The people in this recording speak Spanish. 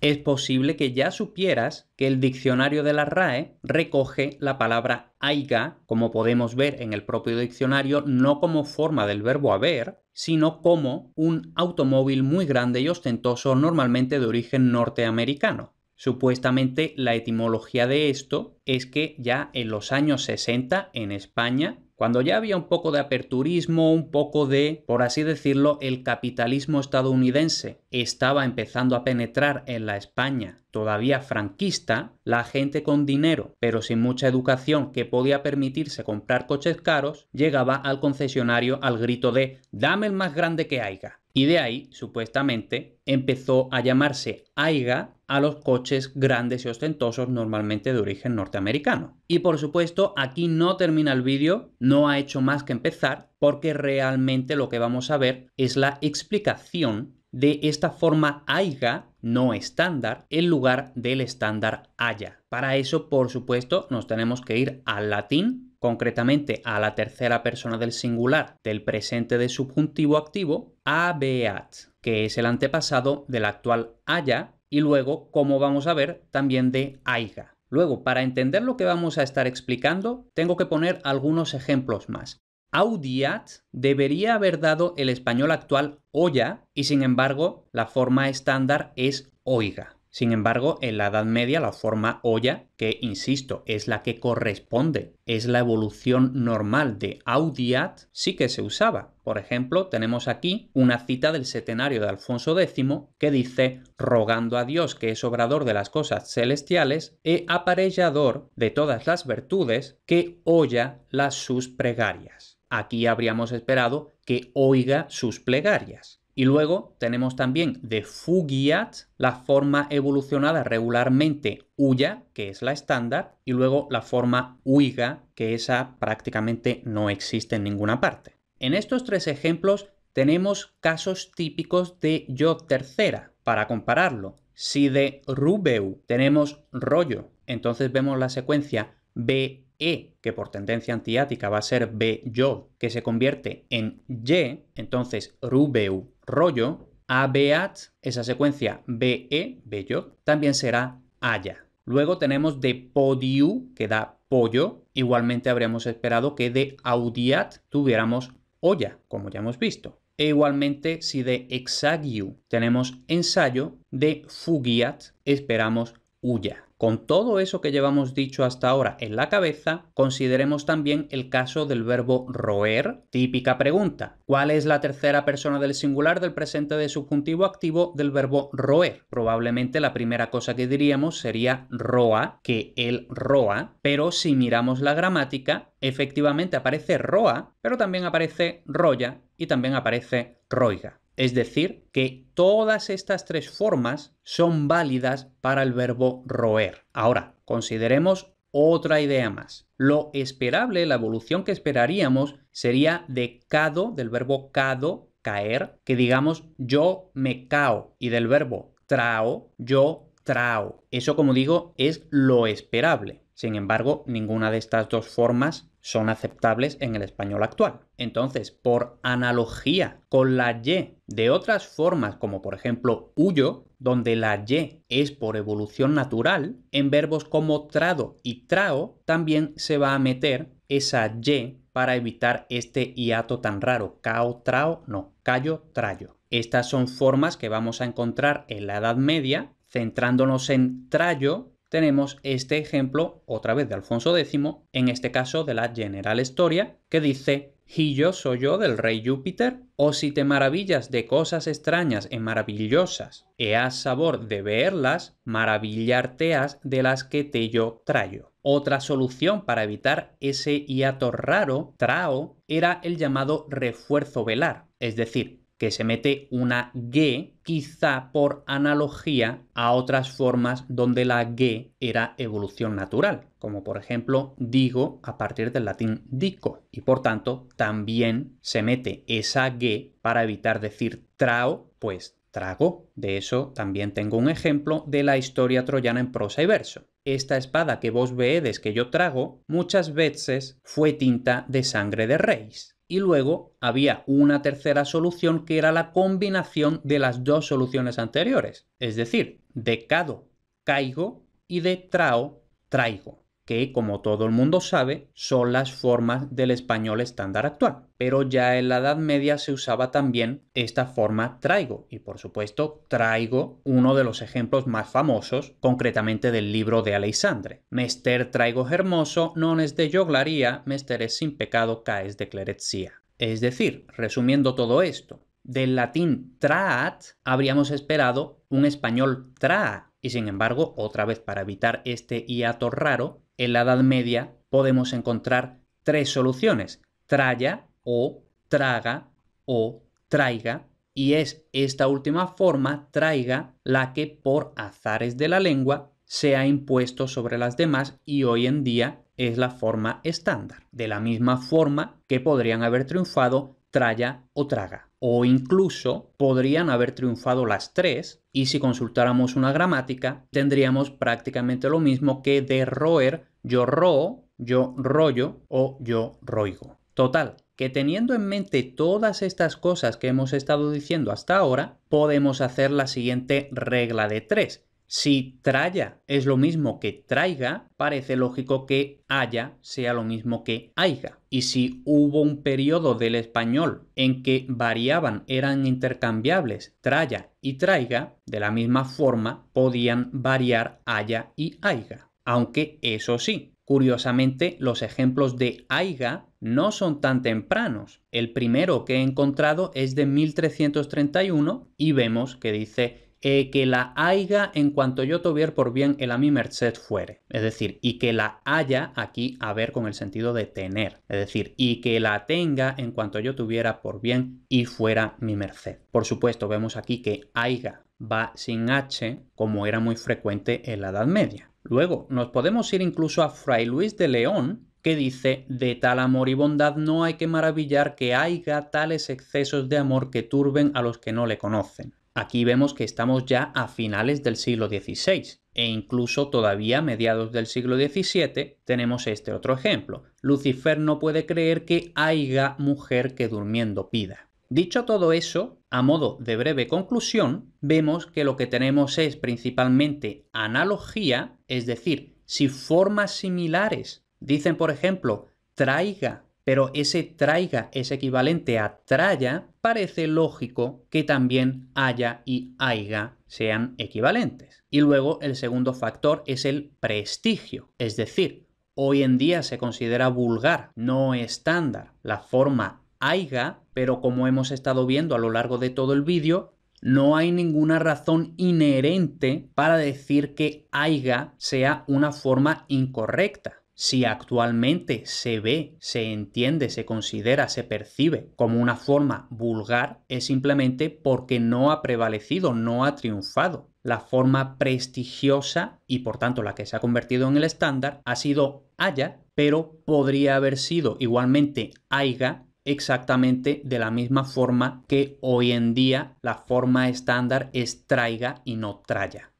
es posible que ya supieras que el diccionario de la RAE recoge la palabra aiga, como podemos ver en el propio diccionario, no como forma del verbo haber, sino como un automóvil muy grande y ostentoso normalmente de origen norteamericano. Supuestamente la etimología de esto es que ya en los años 60 en España cuando ya había un poco de aperturismo, un poco de, por así decirlo, el capitalismo estadounidense estaba empezando a penetrar en la España todavía franquista, la gente con dinero, pero sin mucha educación que podía permitirse comprar coches caros, llegaba al concesionario al grito de dame el más grande que haiga. Y de ahí, supuestamente, empezó a llamarse Aiga a los coches grandes y ostentosos normalmente de origen norteamericano. Y por supuesto, aquí no termina el vídeo, no ha hecho más que empezar, porque realmente lo que vamos a ver es la explicación de esta forma AIGA no estándar en lugar del estándar haya. Para eso, por supuesto, nos tenemos que ir al latín, concretamente a la tercera persona del singular del presente de subjuntivo activo, ABEAT, que es el antepasado del actual AYA, y luego, como vamos a ver, también de AIGA. Luego, para entender lo que vamos a estar explicando, tengo que poner algunos ejemplos más. Audiat debería haber dado el español actual OYA, y sin embargo la forma estándar es oiga. Sin embargo, en la Edad Media la forma olla, que insisto, es la que corresponde, es la evolución normal de audiat, sí que se usaba. Por ejemplo, tenemos aquí una cita del setenario de Alfonso X que dice rogando a Dios que es obrador de las cosas celestiales e aparellador de todas las virtudes, que oya las sus pregarias. Aquí habríamos esperado que oiga sus plegarias. Y luego tenemos también de Fugiat, la forma evolucionada regularmente Uya, que es la estándar, y luego la forma Uiga, que esa prácticamente no existe en ninguna parte. En estos tres ejemplos tenemos casos típicos de yo tercera, para compararlo. Si de Rubeu tenemos rollo, entonces vemos la secuencia B e, que por tendencia antiática va a ser B, yo, que se convierte en Y, entonces Rubeu, rollo, ABAT, esa secuencia BE, bello, también será haya. Luego tenemos de podiu, que da pollo, igualmente habríamos esperado que de audiat tuviéramos olla, como ya hemos visto. E igualmente, si de exagiu tenemos ensayo, de fugiat esperamos huya. Con todo eso que llevamos dicho hasta ahora en la cabeza, consideremos también el caso del verbo roer, típica pregunta. ¿Cuál es la tercera persona del singular del presente de subjuntivo activo del verbo roer? Probablemente la primera cosa que diríamos sería roa, que él roa, pero si miramos la gramática, efectivamente aparece roa, pero también aparece roya y también aparece roiga. Es decir, que todas estas tres formas son válidas para el verbo roer. Ahora, consideremos otra idea más. Lo esperable, la evolución que esperaríamos sería de cado, del verbo cado, caer, que digamos yo me cao, y del verbo trao, yo trao. Eso, como digo, es lo esperable. Sin embargo, ninguna de estas dos formas son aceptables en el español actual. Entonces, por analogía con la Y de otras formas, como por ejemplo huyo, donde la Y es por evolución natural, en verbos como trado y trao también se va a meter esa Y para evitar este hiato tan raro. Cao, trao, no, callo, trayo. Estas son formas que vamos a encontrar en la Edad Media, centrándonos en trayo tenemos este ejemplo otra vez de Alfonso X, en este caso de la General Historia, que dice, y yo soy yo del rey Júpiter, o oh si te maravillas de cosas extrañas y maravillosas, e has sabor de verlas, maravillarte has de las que te yo trayo. Otra solución para evitar ese hiato raro, trao, era el llamado refuerzo velar, es decir, que se mete una G, quizá por analogía a otras formas donde la G era evolución natural, como por ejemplo digo a partir del latín dico, y por tanto también se mete esa G para evitar decir trao, pues trago. De eso también tengo un ejemplo de la historia troyana en prosa y verso. Esta espada que vos veedes que yo trago muchas veces fue tinta de sangre de reyes. Y luego había una tercera solución que era la combinación de las dos soluciones anteriores, es decir, de cado caigo y de trao traigo que, como todo el mundo sabe, son las formas del español estándar actual. Pero ya en la Edad Media se usaba también esta forma traigo, y por supuesto traigo uno de los ejemplos más famosos, concretamente del libro de Alexandre. Mester traigo hermoso, non es de mester es sin pecado, caes de clerecía Es decir, resumiendo todo esto, del latín traat habríamos esperado un español traa, y sin embargo, otra vez para evitar este hiato raro, en la Edad Media podemos encontrar tres soluciones, traya o traga o traiga, y es esta última forma, traiga, la que por azares de la lengua se ha impuesto sobre las demás y hoy en día es la forma estándar. De la misma forma que podrían haber triunfado Traya o traga. O incluso podrían haber triunfado las tres, y si consultáramos una gramática, tendríamos prácticamente lo mismo que de roer, yo roo, yo rollo o yo roigo. Total, que teniendo en mente todas estas cosas que hemos estado diciendo hasta ahora, podemos hacer la siguiente regla de tres, si traya es lo mismo que traiga, parece lógico que haya sea lo mismo que haiga. Y si hubo un periodo del español en que variaban, eran intercambiables, traya y traiga, de la misma forma podían variar haya y haiga. Aunque eso sí, Curiosamente, los ejemplos de Aiga no son tan tempranos. El primero que he encontrado es de 1331 y vemos que dice eh, que la haiga en cuanto yo tuviera por bien el a mi merced fuere. Es decir, y que la haya aquí a ver con el sentido de tener. Es decir, y que la tenga en cuanto yo tuviera por bien y fuera mi merced. Por supuesto, vemos aquí que haiga va sin H, como era muy frecuente en la Edad Media. Luego, nos podemos ir incluso a Fray Luis de León, que dice, de tal amor y bondad no hay que maravillar que haya tales excesos de amor que turben a los que no le conocen. Aquí vemos que estamos ya a finales del siglo XVI e incluso todavía a mediados del siglo XVII tenemos este otro ejemplo. Lucifer no puede creer que haya mujer que durmiendo pida. Dicho todo eso, a modo de breve conclusión, vemos que lo que tenemos es principalmente analogía, es decir, si formas similares dicen, por ejemplo, traiga pero ese traiga es equivalente a traya, parece lógico que también haya y haiga sean equivalentes. Y luego el segundo factor es el prestigio, es decir, hoy en día se considera vulgar, no estándar, la forma haiga, pero como hemos estado viendo a lo largo de todo el vídeo, no hay ninguna razón inherente para decir que haiga sea una forma incorrecta si actualmente se ve, se entiende, se considera, se percibe como una forma vulgar, es simplemente porque no ha prevalecido, no ha triunfado. La forma prestigiosa y por tanto la que se ha convertido en el estándar ha sido haya, pero podría haber sido igualmente aiga exactamente de la misma forma que hoy en día la forma estándar es traiga y no traya.